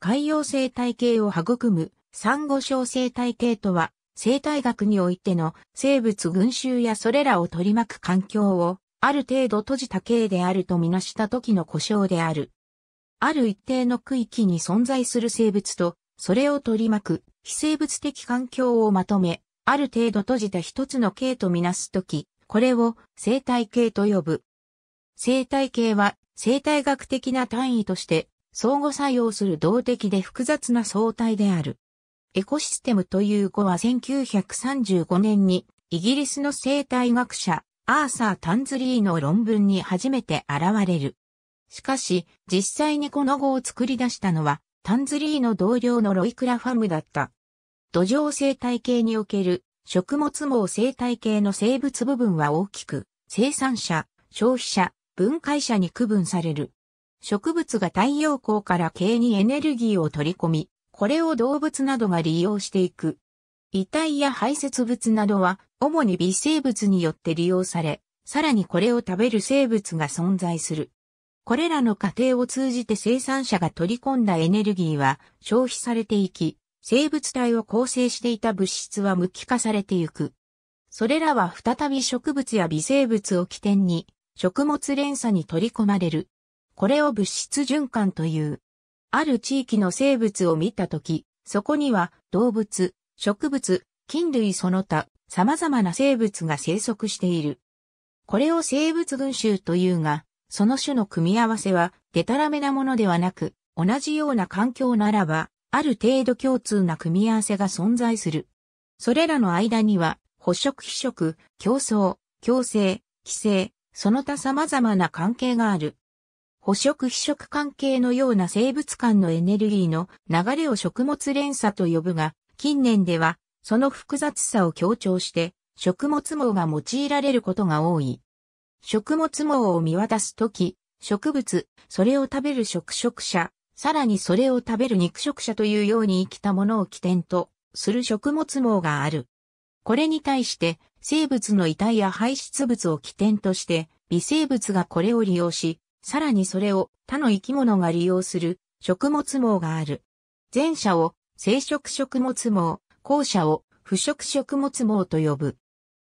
海洋生態系を育む、珊瑚礁生態系とは、生態学においての生物群衆やそれらを取り巻く環境を、ある程度閉じた系であるとみなした時の故障である。ある一定の区域に存在する生物と、それを取り巻く非生物的環境をまとめ、ある程度閉じた一つの系とみなすとき、これを生態系と呼ぶ。生態系は生態学的な単位として相互作用する動的で複雑な相対である。エコシステムという語は1935年にイギリスの生態学者アーサー・タンズリーの論文に初めて現れる。しかし実際にこの語を作り出したのはタンズリーの同僚のロイクラファムだった。土壌生態系における食物網生態系の生物部分は大きく生産者、消費者、分解者に区分される。植物が太陽光から経にエネルギーを取り込み、これを動物などが利用していく。遺体や排泄物などは、主に微生物によって利用され、さらにこれを食べる生物が存在する。これらの過程を通じて生産者が取り込んだエネルギーは消費されていき、生物体を構成していた物質は無機化されていく。それらは再び植物や微生物を起点に、食物連鎖に取り込まれる。これを物質循環という。ある地域の生物を見たとき、そこには動物、植物、菌類その他、様々な生物が生息している。これを生物群衆というが、その種の組み合わせは、デタラメなものではなく、同じような環境ならば、ある程度共通な組み合わせが存在する。それらの間には、捕食非食、競争、共生、規制、その他様々な関係がある。捕食非食関係のような生物間のエネルギーの流れを食物連鎖と呼ぶが、近年ではその複雑さを強調して食物網が用いられることが多い。食物網を見渡すとき、植物、それを食べる食食者、さらにそれを食べる肉食者というように生きたものを起点とする食物網がある。これに対して生物の遺体や排出物を起点として微生物がこれを利用しさらにそれを他の生き物が利用する食物網がある。前者を生殖食物網、後者を腐食食物網と呼ぶ。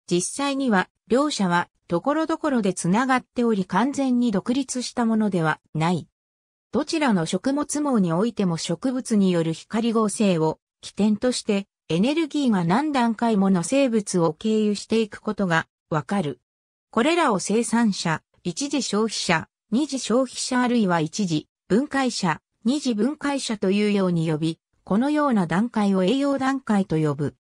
実際には両者はところどころで繋がっており完全に独立したものではない。どちらの食物網においても植物による光合成を起点としてエネルギーが何段階もの生物を経由していくことがわかる。これらを生産者、一時消費者、二次消費者あるいは一次分解者、二次分解者というように呼び、このような段階を栄養段階と呼ぶ。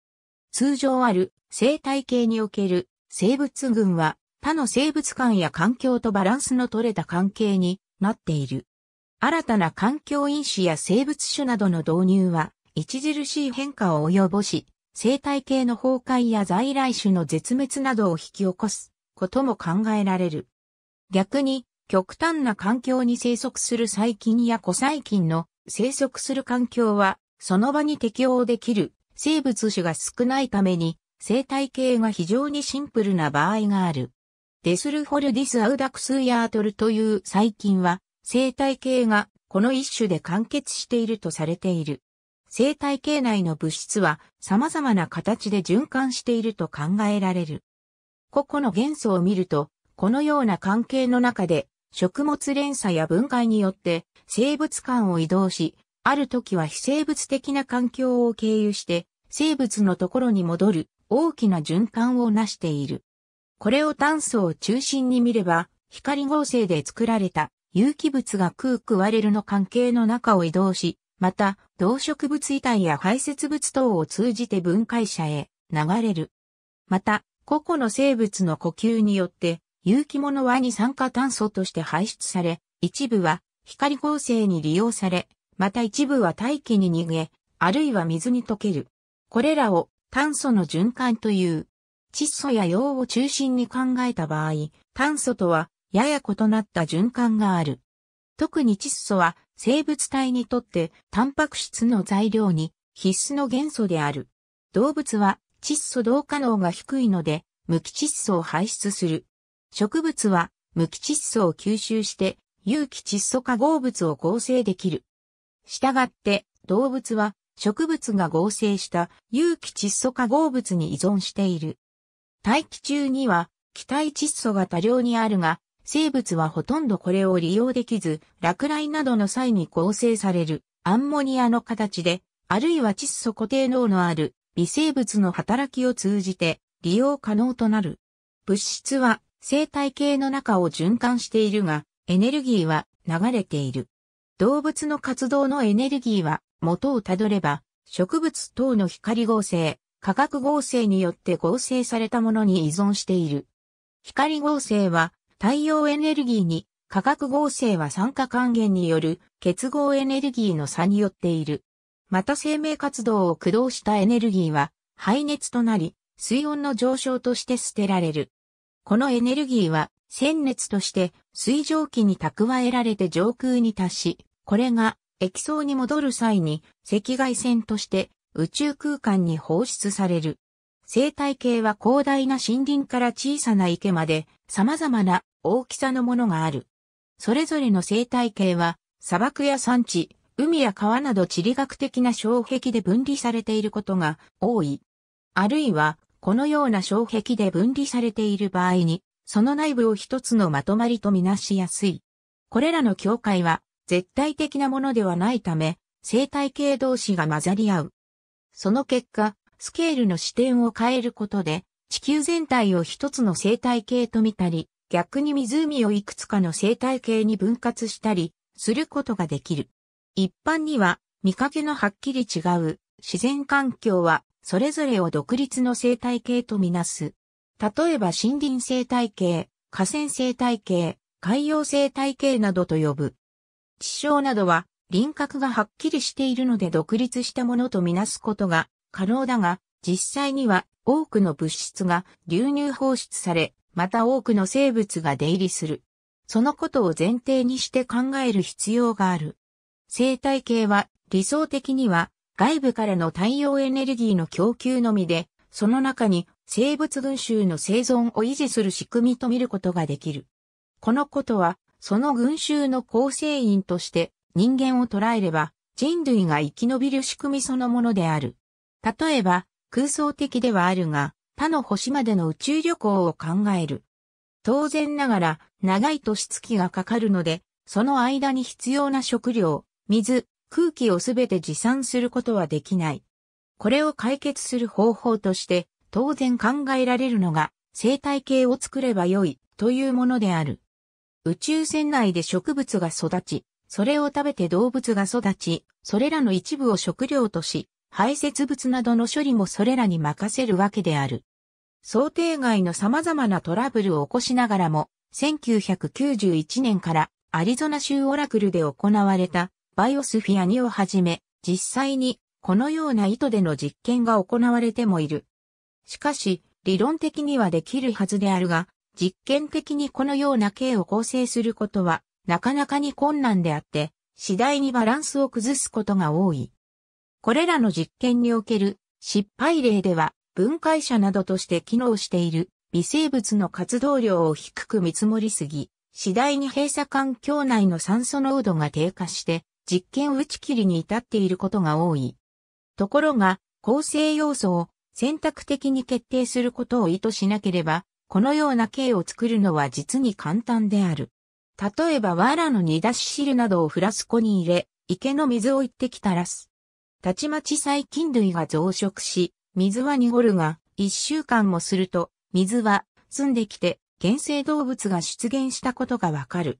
通常ある生態系における生物群は他の生物間や環境とバランスの取れた関係になっている。新たな環境因子や生物種などの導入は著しい変化を及ぼし、生態系の崩壊や在来種の絶滅などを引き起こすことも考えられる。逆に極端な環境に生息する細菌や古細菌の生息する環境は、その場に適応できる生物種が少ないために、生態系が非常にシンプルな場合がある。デスルフォルディスアウダクスヤートルという細菌は、生態系がこの一種で完結しているとされている。生態系内の物質は様々な形で循環していると考えられる。個々の元素を見ると、このような関係の中で食物連鎖や分解によって生物間を移動し、ある時は非生物的な環境を経由して生物のところに戻る大きな循環を成している。これを炭素を中心に見れば、光合成で作られた有機物が空く、割れるの関係の中を移動し、また、動植物遺体や排泄物等を通じて分解者へ流れる。また、個々の生物の呼吸によって有機物は二酸化炭素として排出され、一部は光合成に利用され、また一部は大気に逃げ、あるいは水に溶ける。これらを炭素の循環という。窒素や溶を中心に考えた場合、炭素とはやや異なった循環がある。特に窒素は生物体にとってタンパク質の材料に必須の元素である。動物は窒素同化能が低いので無機窒素を排出する。植物は無機窒素を吸収して有機窒素化合物を合成できる。したがって動物は植物が合成した有機窒素化合物に依存している。大気中には気体窒素が多量にあるが、生物はほとんどこれを利用できず、落雷などの際に合成されるアンモニアの形で、あるいは窒素固定能のある微生物の働きを通じて利用可能となる。物質は生態系の中を循環しているが、エネルギーは流れている。動物の活動のエネルギーは元をたどれば、植物等の光合成、化学合成によって合成されたものに依存している。光合成は太陽エネルギーに、化学合成は酸化還元による結合エネルギーの差によっている。また生命活動を駆動したエネルギーは排熱となり、水温の上昇として捨てられる。このエネルギーは、鮮熱として水蒸気に蓄えられて上空に達し、これが液層に戻る際に赤外線として宇宙空間に放出される。生態系は広大な森林から小さな池まで様々な大きさのものがある。それぞれの生態系は砂漠や山地、海や川など地理学的な障壁で分離されていることが多い。あるいはこのような障壁で分離されている場合に、その内部を一つのまとまりとみなしやすい。これらの境界は、絶対的なものではないため、生態系同士が混ざり合う。その結果、スケールの視点を変えることで、地球全体を一つの生態系と見たり、逆に湖をいくつかの生態系に分割したり、することができる。一般には、見かけのはっきり違う自然環境はそれぞれを独立の生態系とみなす。例えば森林生態系、河川生態系、海洋生態系などと呼ぶ。地層などは輪郭がはっきりしているので独立したものとみなすことが可能だが、実際には多くの物質が流入放出され、また多くの生物が出入りする。そのことを前提にして考える必要がある。生態系は理想的には外部からの太陽エネルギーの供給のみで、その中に生物群衆の生存を維持する仕組みと見ることができる。このことは、その群衆の構成員として人間を捉えれば人類が生き延びる仕組みそのものである。例えば、空想的ではあるが、他の星までの宇宙旅行を考える。当然ながら、長い年月がかかるので、その間に必要な食料、水、空気をすべて持参することはできない。これを解決する方法として、当然考えられるのが、生態系を作ればよい、というものである。宇宙船内で植物が育ち、それを食べて動物が育ち、それらの一部を食料とし、排泄物などの処理もそれらに任せるわけである。想定外の様々なトラブルを起こしながらも、1991年からアリゾナ州オラクルで行われたバイオスフィア2をはじめ、実際にこのような意図での実験が行われてもいる。しかし、理論的にはできるはずであるが、実験的にこのような形を構成することは、なかなかに困難であって、次第にバランスを崩すことが多い。これらの実験における失敗例では、分解者などとして機能している微生物の活動量を低く見積もりすぎ、次第に閉鎖環境内の酸素濃度が低下して、実験打ち切りに至っていることが多い。ところが、構成要素を選択的に決定することを意図しなければ、このような形を作るのは実に簡単である。例えば、藁の煮出し汁などをフラスコに入れ、池の水を一滴垂らす。たちまち細菌類が増殖し、水は濁るが、一週間もすると、水は澄んできて、原生動物が出現したことがわかる。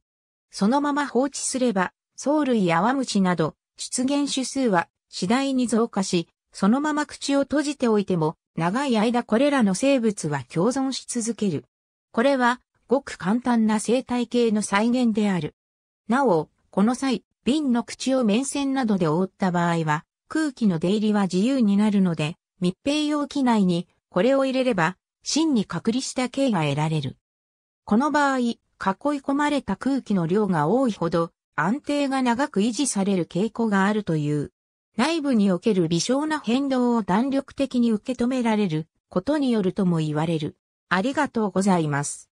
そのまま放置すれば、藻類やワムシなど、出現種数は次第に増加し、そのまま口を閉じておいても、長い間これらの生物は共存し続ける。これは、ごく簡単な生態系の再現である。なお、この際、瓶の口を面線などで覆った場合は、空気の出入りは自由になるので、密閉容器内にこれを入れれば、真に隔離した系が得られる。この場合、囲い込まれた空気の量が多いほど、安定が長く維持される傾向があるという。内部における微小な変動を弾力的に受け止められることによるとも言われる。ありがとうございます。